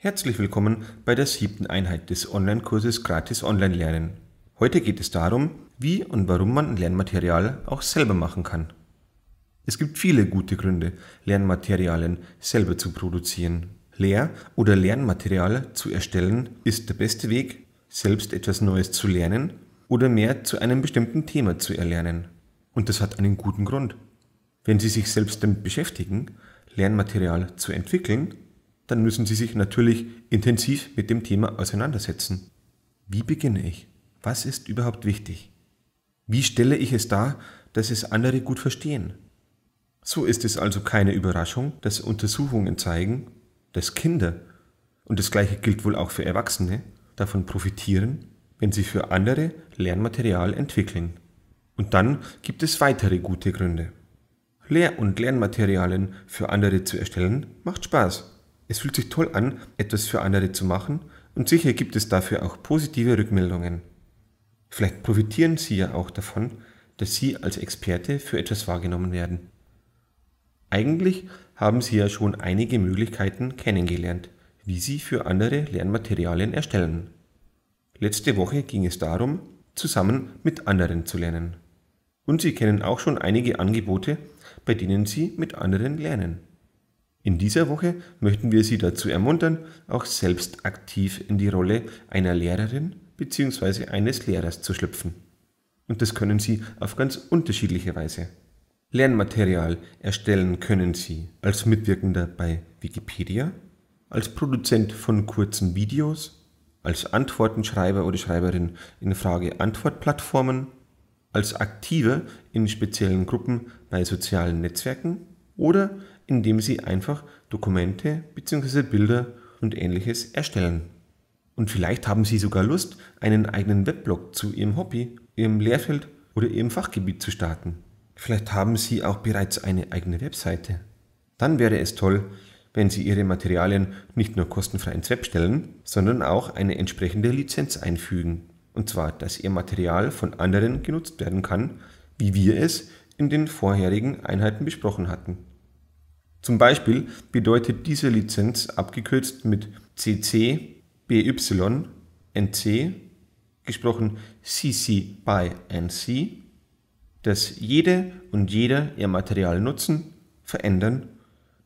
Herzlich willkommen bei der siebten Einheit des Online-Kurses Gratis Online Lernen. Heute geht es darum, wie und warum man Lernmaterial auch selber machen kann. Es gibt viele gute Gründe, Lernmaterialien selber zu produzieren. Lehr- oder Lernmaterial zu erstellen ist der beste Weg, selbst etwas Neues zu lernen oder mehr zu einem bestimmten Thema zu erlernen. Und das hat einen guten Grund. Wenn Sie sich selbst damit beschäftigen, Lernmaterial zu entwickeln, dann müssen Sie sich natürlich intensiv mit dem Thema auseinandersetzen. Wie beginne ich? Was ist überhaupt wichtig? Wie stelle ich es dar, dass es andere gut verstehen? So ist es also keine Überraschung, dass Untersuchungen zeigen, dass Kinder, und das gleiche gilt wohl auch für Erwachsene, davon profitieren, wenn sie für andere Lernmaterial entwickeln. Und dann gibt es weitere gute Gründe. Lehr- und Lernmaterialien für andere zu erstellen macht Spaß es fühlt sich toll an, etwas für andere zu machen und sicher gibt es dafür auch positive Rückmeldungen. Vielleicht profitieren Sie ja auch davon, dass Sie als Experte für etwas wahrgenommen werden. Eigentlich haben Sie ja schon einige Möglichkeiten kennengelernt, wie Sie für andere Lernmaterialien erstellen. Letzte Woche ging es darum, zusammen mit anderen zu lernen. Und Sie kennen auch schon einige Angebote, bei denen Sie mit anderen lernen. In dieser Woche möchten wir Sie dazu ermuntern, auch selbst aktiv in die Rolle einer Lehrerin bzw. eines Lehrers zu schlüpfen. Und das können Sie auf ganz unterschiedliche Weise. Lernmaterial erstellen können Sie als Mitwirkender bei Wikipedia, als Produzent von kurzen Videos, als Antwortenschreiber oder Schreiberin in Frage-Antwort-Plattformen, als Aktiver in speziellen Gruppen bei sozialen Netzwerken oder indem sie einfach Dokumente bzw. Bilder und ähnliches erstellen. Und vielleicht haben Sie sogar Lust, einen eigenen Weblog zu Ihrem Hobby, Ihrem Lehrfeld oder Ihrem Fachgebiet zu starten. Vielleicht haben Sie auch bereits eine eigene Webseite. Dann wäre es toll, wenn Sie Ihre Materialien nicht nur kostenfrei ins Web stellen, sondern auch eine entsprechende Lizenz einfügen. Und zwar, dass Ihr Material von anderen genutzt werden kann, wie wir es in den vorherigen Einheiten besprochen hatten. Zum Beispiel bedeutet diese Lizenz abgekürzt mit CC BY NC gesprochen CC BY NC, dass jede und jeder ihr Material nutzen, verändern,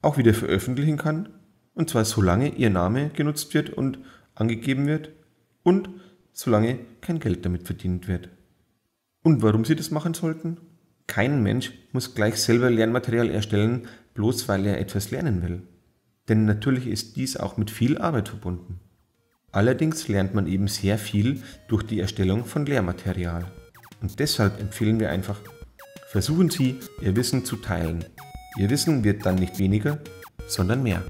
auch wieder veröffentlichen kann, und zwar solange ihr Name genutzt wird und angegeben wird und solange kein Geld damit verdient wird. Und warum sie das machen sollten? Kein Mensch muss gleich selber Lernmaterial erstellen, bloß weil er etwas lernen will. Denn natürlich ist dies auch mit viel Arbeit verbunden. Allerdings lernt man eben sehr viel durch die Erstellung von Lehrmaterial. Und deshalb empfehlen wir einfach, versuchen Sie, Ihr Wissen zu teilen. Ihr Wissen wird dann nicht weniger, sondern mehr.